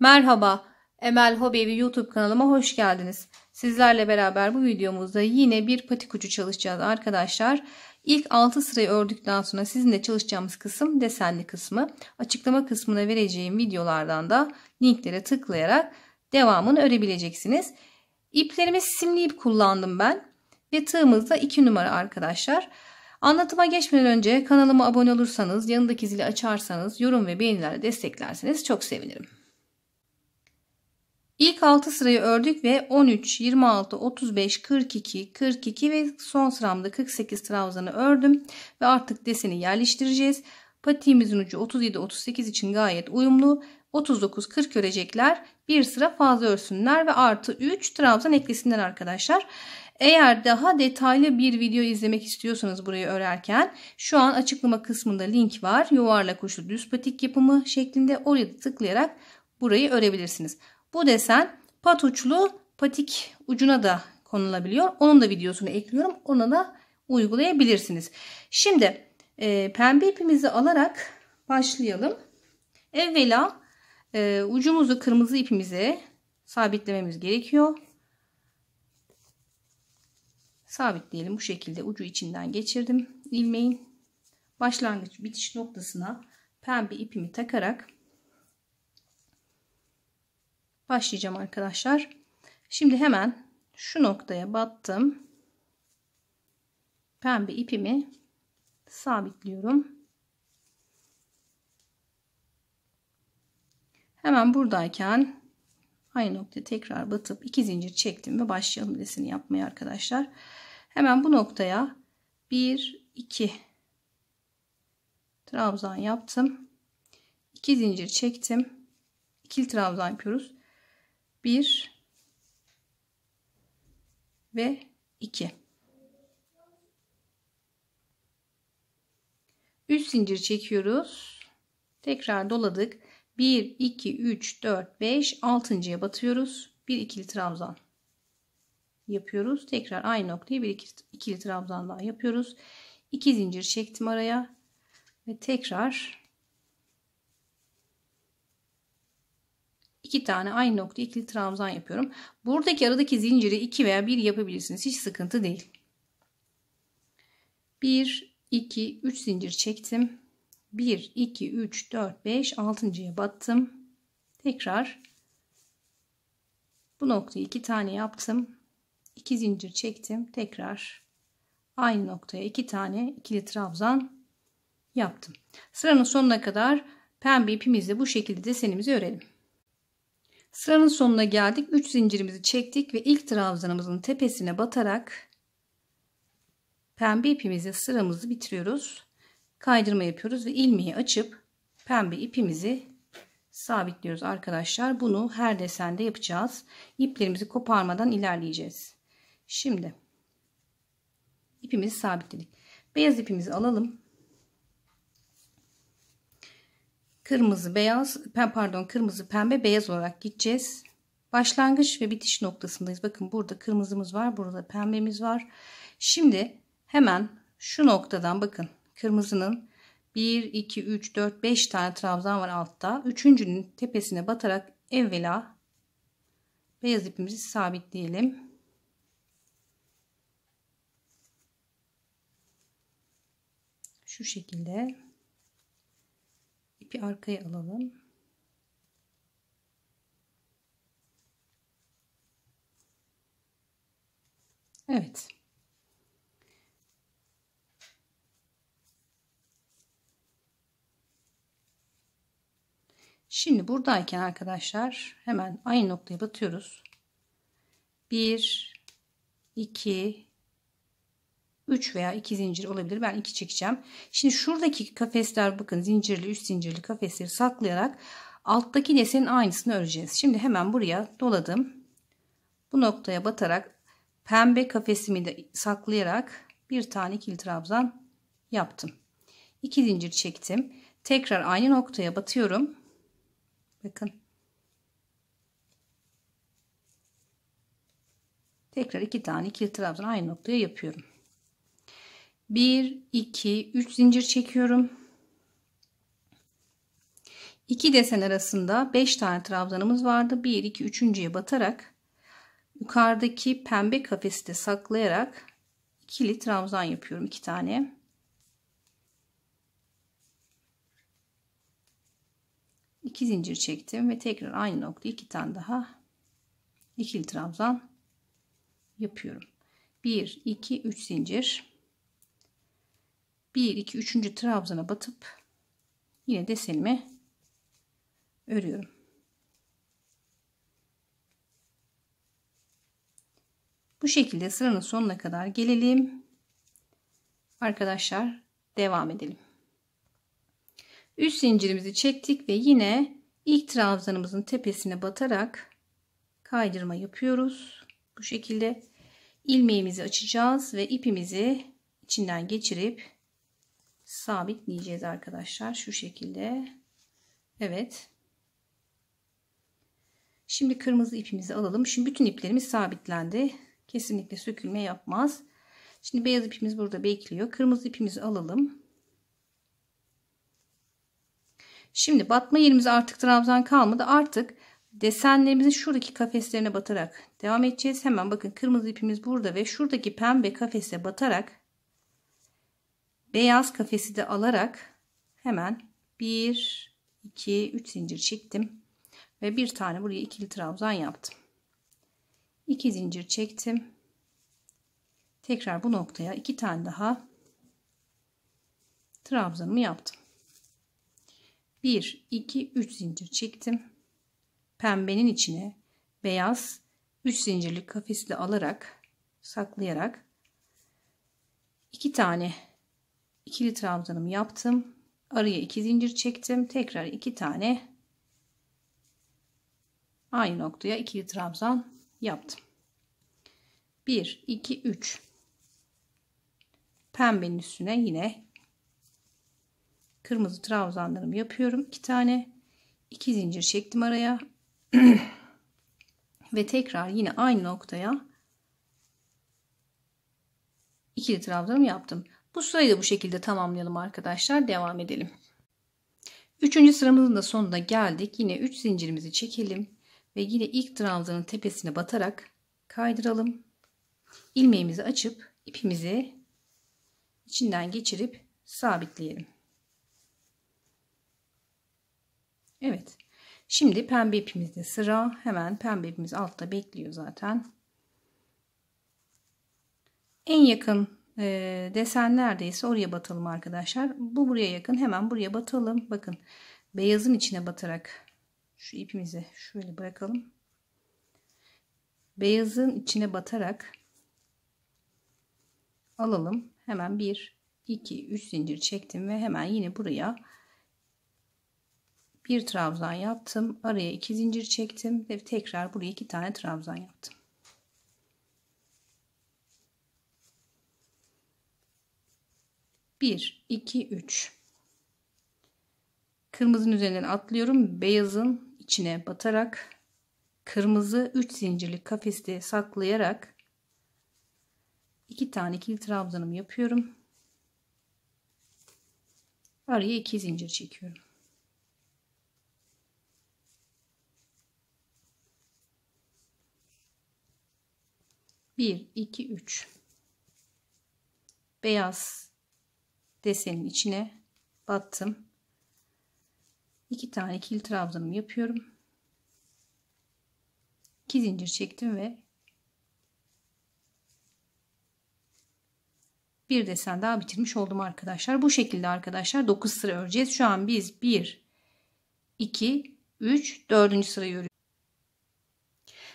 Merhaba, Emel Hobevi YouTube kanalıma hoş geldiniz. Sizlerle beraber bu videomuzda yine bir patik ucu çalışacağız arkadaşlar. İlk 6 sırayı ördükten sonra sizinle çalışacağımız kısım desenli kısmı. Açıklama kısmına vereceğim videolardan da linklere tıklayarak devamını örebileceksiniz. İplerimi simli ip kullandım ben ve tığımız da 2 numara arkadaşlar. Anlatıma geçmeden önce kanalıma abone olursanız, yanındaki zili açarsanız, yorum ve beğenilerle desteklerseniz çok sevinirim. İlk 6 sırayı ördük ve 13, 26, 35, 42, 42 ve son sıramda 48 trabzanı ördüm ve artık deseni yerleştireceğiz. Patiğimizin ucu 37, 38 için gayet uyumlu. 39, 40 örecekler bir sıra fazla örsünler ve artı 3 trabzan eklesinler arkadaşlar. Eğer daha detaylı bir video izlemek istiyorsanız burayı örerken şu an açıklama kısmında link var. Yuvarlak uçlu düz patik yapımı şeklinde oraya tıklayarak burayı örebilirsiniz. Bu desen pat uçlu patik ucuna da konulabiliyor. Onun da videosunu ekliyorum. Ona da uygulayabilirsiniz. Şimdi e, pembe ipimizi alarak başlayalım. Evvela e, ucumuzu kırmızı ipimize sabitlememiz gerekiyor. Sabitleyelim. Bu şekilde ucu içinden geçirdim ilmeğin. Başlangıç bitiş noktasına pembe ipimi takarak başlayacağım arkadaşlar. Şimdi hemen şu noktaya battım. Pembe ipimi sabitliyorum. Hemen buradayken aynı noktaya tekrar batıp iki zincir çektim ve başlayalım desini yapmaya arkadaşlar. Hemen bu noktaya 1 2 trabzan yaptım. 2 zincir çektim. İkili trabzan yapıyoruz. 1 ve 2 3 zincir çekiyoruz. Tekrar doladık. 1 2 3 4 5 6.'ya batıyoruz. 1 ikili trabzan yapıyoruz. Tekrar aynı noktayı 1 ikili trabzan daha yapıyoruz. 2 zincir çektim araya ve tekrar 2 tane aynı nokta ikili trabzan yapıyorum. Buradaki aradaki zinciri 2 veya 1 yapabilirsiniz. Hiç sıkıntı değil. 1, 2, 3 zincir çektim. 1, 2, 3, 4, 5, 6.ya battım. Tekrar bu noktayı 2 tane yaptım. 2 zincir çektim. Tekrar aynı noktaya 2 iki tane ikili trabzan yaptım. Sıranın sonuna kadar pembe ipimizle bu şekilde desenimizi örelim. Sıranın sonuna geldik. 3 zincirimizi çektik ve ilk trabzanımızın tepesine batarak pembe ipimizi sıramızı bitiriyoruz. Kaydırma yapıyoruz ve ilmeği açıp pembe ipimizi sabitliyoruz arkadaşlar. Bunu her desende yapacağız. İplerimizi koparmadan ilerleyeceğiz. Şimdi ipimizi sabitledik. Beyaz ipimizi alalım. kırmızı beyaz pardon kırmızı pembe beyaz olarak gideceğiz. Başlangıç ve bitiş noktasındayız. Bakın burada kırmızımız var. Burada pembemiz var. Şimdi hemen şu noktadan bakın. Kırmızının 1, 2, 3, 4, 5 tane trabzan var altta. Üçüncünün tepesine batarak evvela beyaz ipimizi sabitleyelim. Şu şekilde ipi arkaya alalım. Evet. Şimdi buradayken arkadaşlar hemen aynı noktaya batıyoruz. 1 2 3 veya 2 zincir olabilir. Ben 2 çekeceğim. Şimdi şuradaki kafesler bakın zincirli üst zincirli kafesleri saklayarak alttaki desenin aynısını öreceğiz. Şimdi hemen buraya doladım. Bu noktaya batarak pembe kafesimi de saklayarak bir tane ikili trabzan yaptım. 2 zincir çektim. Tekrar aynı noktaya batıyorum. Bakın. Tekrar iki tane ikili trabzan aynı noktaya yapıyorum. 1 2 3 zincir çekiyorum 2 desen arasında 5 tane trabzanımız vardı 1 2 üçüncüye batarak yukarıdaki pembe kafeste saklayarak ikili trabzan yapıyorum 2 tane İki zincir çektim ve tekrar aynı nokta iki tane daha ikili trabzan yapıyorum 1 2 3 zincir 1 2 3. trabzana batıp yine desenimi örüyorum. Bu şekilde sıranın sonuna kadar gelelim. Arkadaşlar devam edelim. Üst zincirimizi çektik ve yine ilk trabzanımızın tepesine batarak kaydırma yapıyoruz. Bu şekilde ilmeğimizi açacağız ve ipimizi içinden geçirip sabitleyeceğiz arkadaşlar. Şu şekilde. Evet. Şimdi kırmızı ipimizi alalım. Şimdi bütün iplerimiz sabitlendi. Kesinlikle sökülme yapmaz. Şimdi beyaz ipimiz burada bekliyor. Kırmızı ipimizi alalım. Şimdi batma yerimiz artık trabzan kalmadı. Artık desenlerimizin şuradaki kafeslerine batarak devam edeceğiz. Hemen bakın kırmızı ipimiz burada ve şuradaki pembe kafese batarak beyaz kafesi de alarak hemen 1 2 3 zincir çektim ve bir tane buraya ikili trabzan yaptım 2 zincir çektim tekrar bu noktaya iki tane daha trabzanımı yaptım 1 2 3 zincir çektim pembenin içine beyaz 3 zincirlik kafesli alarak saklayarak iki tane ikili trabzanımı yaptım. Araya iki zincir çektim. Tekrar iki tane aynı noktaya ikili trabzan yaptım. 1 2 3 Pembenin üstüne yine kırmızı trabzanlarımı yapıyorum. 2 tane 2 zincir çektim araya. Ve tekrar yine aynı noktaya ikili trabzanımı yaptım. Bu sırayı da bu şekilde tamamlayalım arkadaşlar. Devam edelim. Üçüncü sıramızın da sonuna geldik. Yine 3 zincirimizi çekelim. Ve yine ilk trabzanın tepesine batarak kaydıralım. İlmeğimizi açıp ipimizi içinden geçirip sabitleyelim. Evet. Şimdi pembe ipimizde sıra. Hemen pembe ipimiz altta bekliyor zaten. En yakın e, desen neredeyse oraya batalım arkadaşlar. Bu buraya yakın hemen buraya batalım. Bakın beyazın içine batarak şu ipimizi şöyle bırakalım. Beyazın içine batarak alalım. Hemen 1, 2, 3 zincir çektim ve hemen yine buraya bir trabzan yaptım. Araya 2 zincir çektim ve tekrar buraya 2 tane trabzan yaptım. 1, 2, 3. Kırmızının üzerinden atlıyorum. Beyazın içine batarak kırmızı 3 zincirli kafeste saklayarak 2 tane ikili trabzanımı yapıyorum. Araya 2 zincir çekiyorum. Bir, iki, üç. Beyaz desenin içine battım. İki tane kil trabzanımı yapıyorum. İki zincir çektim ve bir desen daha bitirmiş oldum arkadaşlar. Bu şekilde arkadaşlar 9 sıra öreceğiz. Şu an biz 1 2 3 4. sırayı örüyoruz.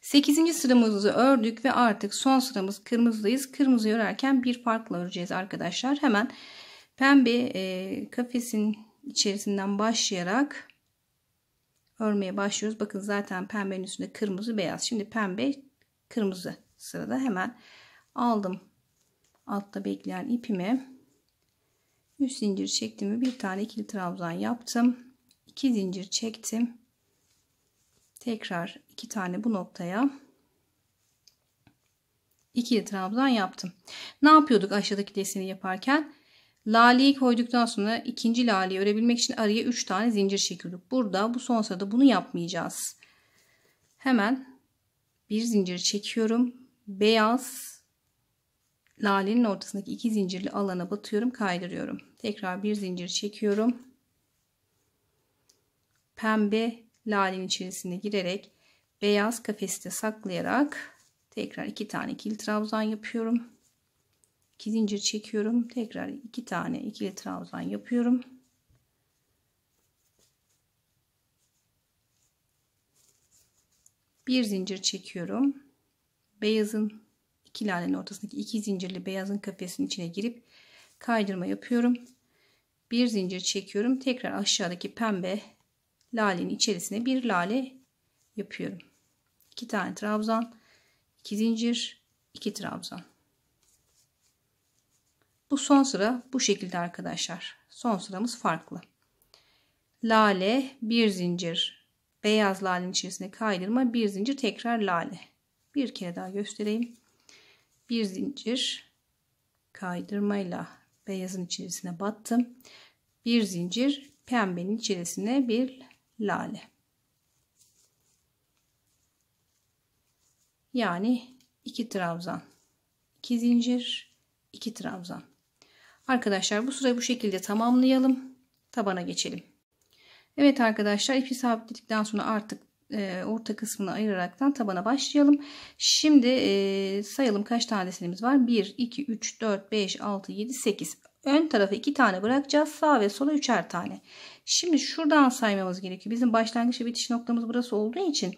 8. sıramızı ördük ve artık son sıramız kırmızıdayız. Kırmızı örerken bir farklı öreceğiz arkadaşlar. Hemen Pembe e, kafesin içerisinden başlayarak örmeye başlıyoruz. Bakın zaten pembenin üstünde kırmızı beyaz. Şimdi pembe kırmızı sırada hemen aldım altta bekleyen ipimi. 3 zincir çektiğimi bir tane ikili trabzan yaptım. iki zincir çektim. Tekrar iki tane bu noktaya ikili trabzan yaptım. Ne yapıyorduk aşağıdaki deseni yaparken? Laleyi koyduktan sonra ikinci laleyi örebilmek için araya 3 tane zincir çekiyorduk. Burada bu son sırada bunu yapmayacağız. Hemen bir zincir çekiyorum. Beyaz lalenin ortasındaki iki zincirli alana batıyorum kaydırıyorum tekrar bir zincir çekiyorum pembe lalenin içerisine girerek beyaz kafeste saklayarak tekrar iki tane kil trabzan yapıyorum 2 zincir çekiyorum. Tekrar 2 tane ikili trabzan yapıyorum. Bir zincir çekiyorum. Beyazın iki lalenin ortasındaki iki zincirli beyazın kafesinin içine girip kaydırma yapıyorum. Bir zincir çekiyorum. Tekrar aşağıdaki pembe lalenin içerisine bir lale yapıyorum. 2 tane trabzan, iki zincir, iki trabzan. Bu son sıra bu şekilde arkadaşlar. Son sıramız farklı. Lale, bir zincir. Beyaz lalenin içerisine kaydırma, bir zincir tekrar lale. Bir kere daha göstereyim. Bir zincir kaydırmayla beyazın içerisine battım. Bir zincir pembenin içerisine bir lale. Yani iki trabzan. iki zincir, iki trabzan. Arkadaşlar bu sırayı bu şekilde tamamlayalım. Tabana geçelim. Evet arkadaşlar ipi sabitledikten sonra artık e, orta kısmını ayıraraktan tabana başlayalım. Şimdi e, sayalım kaç tane desenimiz var. 1, 2, 3, 4, 5, 6, 7, 8. Ön tarafa 2 tane bırakacağız. Sağ ve sola 3'er tane. Şimdi şuradan saymamız gerekiyor. Bizim başlangıç ve bitiş noktamız burası olduğu için.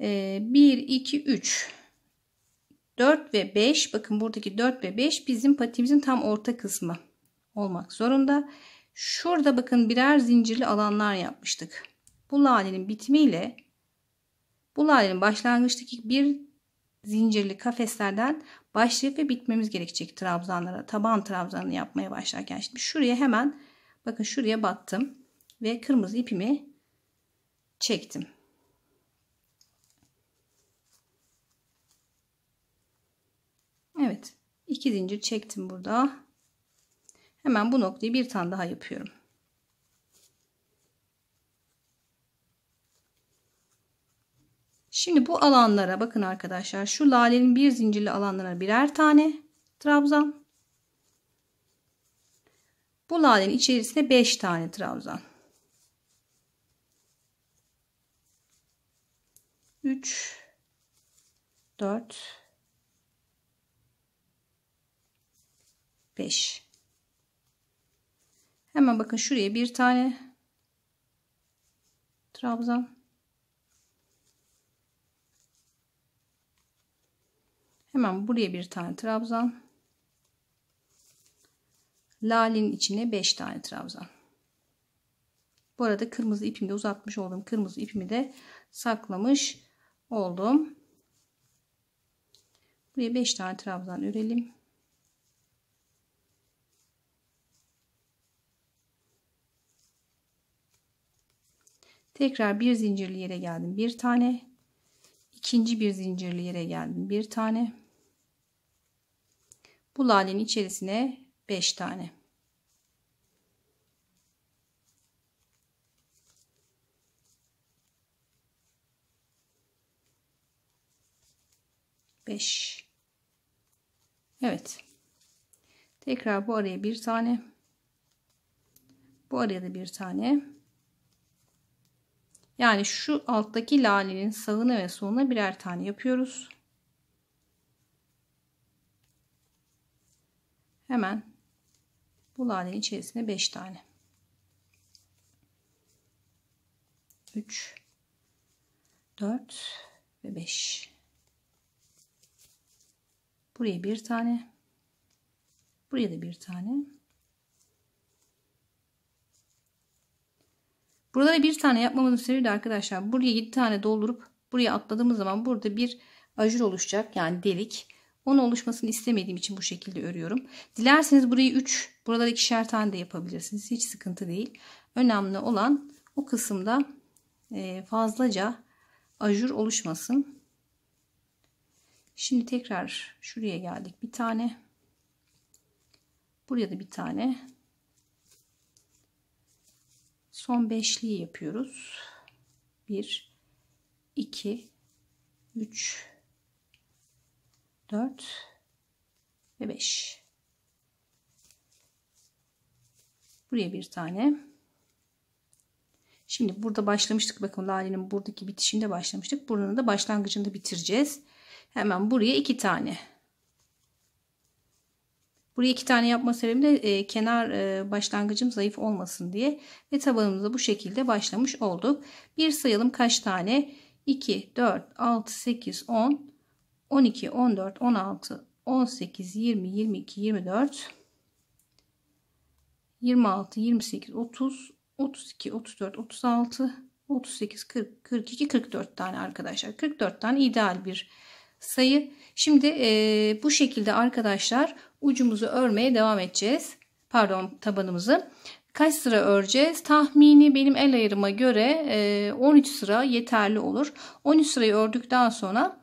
E, 1, 2, 3. 4 ve 5 bakın buradaki 4 ve 5 bizim patimizin tam orta kısmı olmak zorunda. Şurada bakın birer zincirli alanlar yapmıştık. Bu lalenin bitimiyle bu lalenin başlangıçtaki bir zincirli kafeslerden başlayıp ve bitmemiz gerekecek trabzanlara. Taban trabzanını yapmaya başlarken. Şimdi şuraya hemen bakın şuraya battım ve kırmızı ipimi çektim. Evet. 2 zincir çektim burada. Hemen bu noktayı bir tane daha yapıyorum. Şimdi bu alanlara bakın arkadaşlar. Şu lalenin bir zincirli alanlara birer tane trabzan. Bu lalenin içerisine 5 tane trabzan. 3 4 5 hemen bakın şuraya bir tane trabzan hemen buraya bir tane trabzan Lalin içine 5 tane trabzan bu arada kırmızı ipimi de uzatmış oldum kırmızı ipimi de saklamış oldum buraya 5 tane trabzan örelim Tekrar bir zincirli yere geldim. Bir tane. İkinci bir zincirli yere geldim. Bir tane. Bu lalenin içerisine 5 tane. Beş. Evet. Tekrar bu araya bir tane. Bu araya da bir tane. Yani şu alttaki lalenin sağına ve soluna birer tane yapıyoruz. Hemen bu lalenin içerisine 5 tane. 3 4 ve 5. Buraya bir tane. Buraya da bir tane. Buralara bir tane yapmamızın sebebi de arkadaşlar buraya 7 tane doldurup buraya atladığımız zaman burada bir ajur oluşacak. Yani delik. Onun oluşmasını istemediğim için bu şekilde örüyorum. Dilerseniz burayı 3, buralara ikişer tane de yapabilirsiniz. Hiç sıkıntı değil. Önemli olan o kısımda e, fazlaca ajur oluşmasın. Şimdi tekrar şuraya geldik. Bir tane. Buraya da bir tane son beşliği yapıyoruz. 1 2 3 4 ve 5 buraya bir tane şimdi burada başlamıştık bakın lalenin buradaki bitişinde başlamıştık buranın da başlangıcında bitireceğiz hemen buraya iki tane Buraya iki tane yapma sebebim de e, kenar e, başlangıcım zayıf olmasın diye. Ve tabanımızı bu şekilde başlamış olduk. Bir sayalım kaç tane? 2, 4, 6, 8, 10, 12, 14, 16, 18, 20, 22, 24, 26, 28, 30, 32, 34, 36, 38, 40, 42, 44 tane arkadaşlar. 44 tane ideal bir sayı. Şimdi e, bu şekilde arkadaşlar ucumuzu örmeye devam edeceğiz. Pardon tabanımızı. Kaç sıra öreceğiz? Tahmini benim el ayarıma göre e, 13 sıra yeterli olur. 13 sırayı ördükten sonra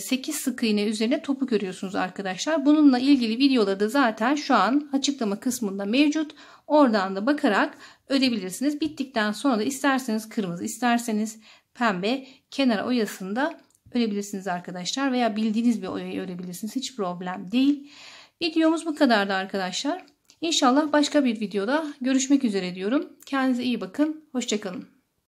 8 sık iğne üzerine topuk örüyorsunuz arkadaşlar. Bununla ilgili videoları da zaten şu an açıklama kısmında mevcut. Oradan da bakarak ödebilirsiniz. Bittikten sonra da isterseniz kırmızı isterseniz pembe kenara oyasında örebilirsiniz arkadaşlar veya bildiğiniz bir oyayı örebilirsiniz. Hiç problem değil. Videomuz bu kadardı arkadaşlar. İnşallah başka bir videoda görüşmek üzere diyorum. Kendinize iyi bakın. Hoşçakalın.